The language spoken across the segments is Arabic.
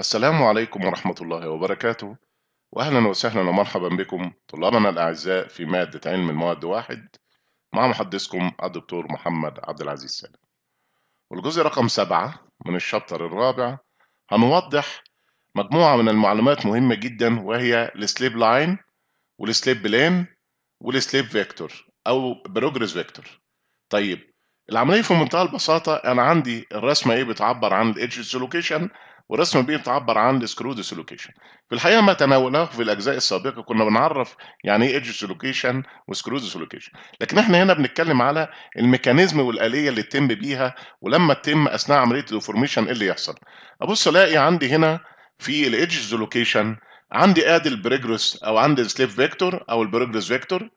السلام عليكم ورحمة الله وبركاته وأهلا وسهلا ومرحبا بكم طلابنا الأعزاء في مادة علم المواد واحد مع محدثكم الدكتور محمد عبد العزيز سالم والجزء رقم سبعة من الشابتر الرابع هنوضح مجموعة من المعلومات مهمة جدا وهي السليب لاين والسليب بلين والسليب فيكتور أو بروجرس فيكتور طيب العمليه في منتهى البساطه انا عندي الرسمه ايه بتعبر عن الايدج ديسلوكيشن والرسمه بي بتعبر عن السكرو ديسلوكيشن في الحقيقه ما تناولناه في الاجزاء السابقه كنا بنعرف يعني ايه ايدج ديسلوكيشن وسكرو ديسلوكيشن لكن احنا هنا بنتكلم على الميكانيزم والاليه اللي تتم بيها ولما تتم اثناء عمليه الديفورميشن ايه اللي يحصل ابص الاقي عندي هنا في الايدج ديسلوكيشن عندي اد البريجرس او عندي السليف فيكتور او البريجرس فيكتور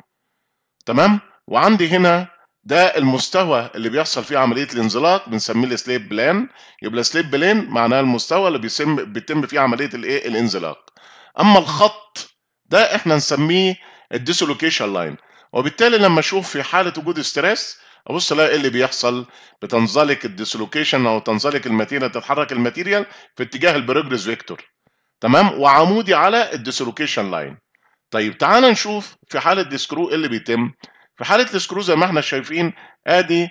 تمام وعندي هنا ده المستوى اللي بيحصل فيه عمليه الانزلاق بنسميه السليب بلان يبقى السليب بلان معناه المستوى اللي بيسم بيتم فيه عمليه الايه الانزلاق اما الخط ده احنا نسميه الديسلوكيشن لاين وبالتالي لما اشوف في حاله وجود ستريس ابص الاقي ايه اللي بيحصل بتنزلق الديسلوكيشن او تنزلق الماتيريال تتحرك الماتيريال في اتجاه البروجريس فيكتور تمام وعمودي على الديسلوكيشن لاين طيب تعال نشوف في حاله ديسكرو ايه اللي بيتم في حاله السكرو زي ما احنا شايفين ادي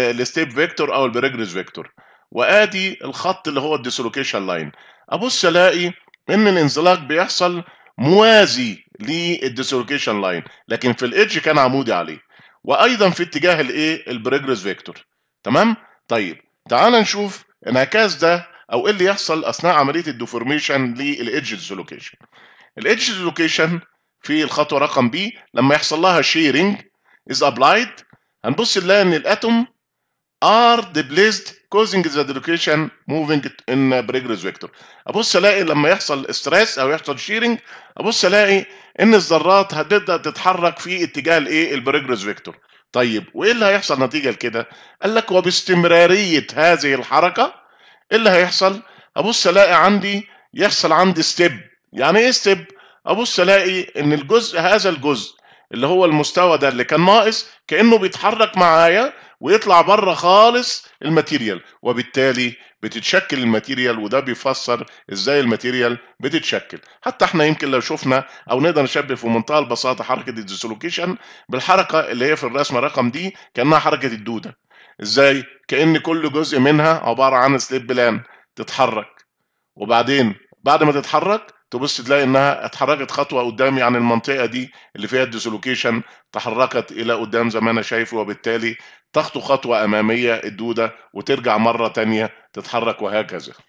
الستيب فيكتور او البريجريس فيكتور وادي الخط اللي هو الديسلوكيشن لاين ابص الاقي ان الانزلاق بيحصل موازي للديسلوكيشن لاين لكن في الايدج كان عمودي عليه وايضا في اتجاه الايه البريجريس فيكتور تمام طيب تعال نشوف انعكاس ده او ايه اللي يحصل اثناء عمليه الديفورميشن للايدج ديسلوكيشن الايدج ديسلوكيشن في الخطوه رقم بي لما يحصل لها شيرنج is applied هنبص نلاقي ان الاتوم are displaced causing the dislocation moving in Briggs vector ابص الاقي لما يحصل ستريس او يحصل شيرنج ابص الاقي ان الذرات هتبدا تتحرك في اتجاه الايه البريجرز فيكتور طيب وايه اللي هيحصل نتيجه لكده قال لك وباستمراريه هذه الحركه ايه اللي هيحصل ابص الاقي عندي يحصل عندي ستيب يعني ايه ستيب ابص الاقي ان الجزء هذا الجزء اللي هو المستوى ده اللي كان ناقص كانه بيتحرك معايا ويطلع بره خالص الماتيريال وبالتالي بتتشكل الماتيريال وده بيفسر ازاي الماتيريال بتتشكل حتى احنا يمكن لو شفنا او نقدر نشبه في منتهى البساطه حركه الديسلوكيشن بالحركه اللي هي في الرسمه رقم دي كانها حركه الدوده ازاي كان كل جزء منها عباره عن سليب بلان تتحرك وبعدين بعد ما تتحرك تبص تلاقي انها اتحركت خطوه قدامي عن المنطقه دي اللي فيها الديسلوكيشن تحركت الى قدام زي ما انا شايفه وبالتالي تخطو خطوه اماميه الدوده وترجع مره ثانيه تتحرك وهكذا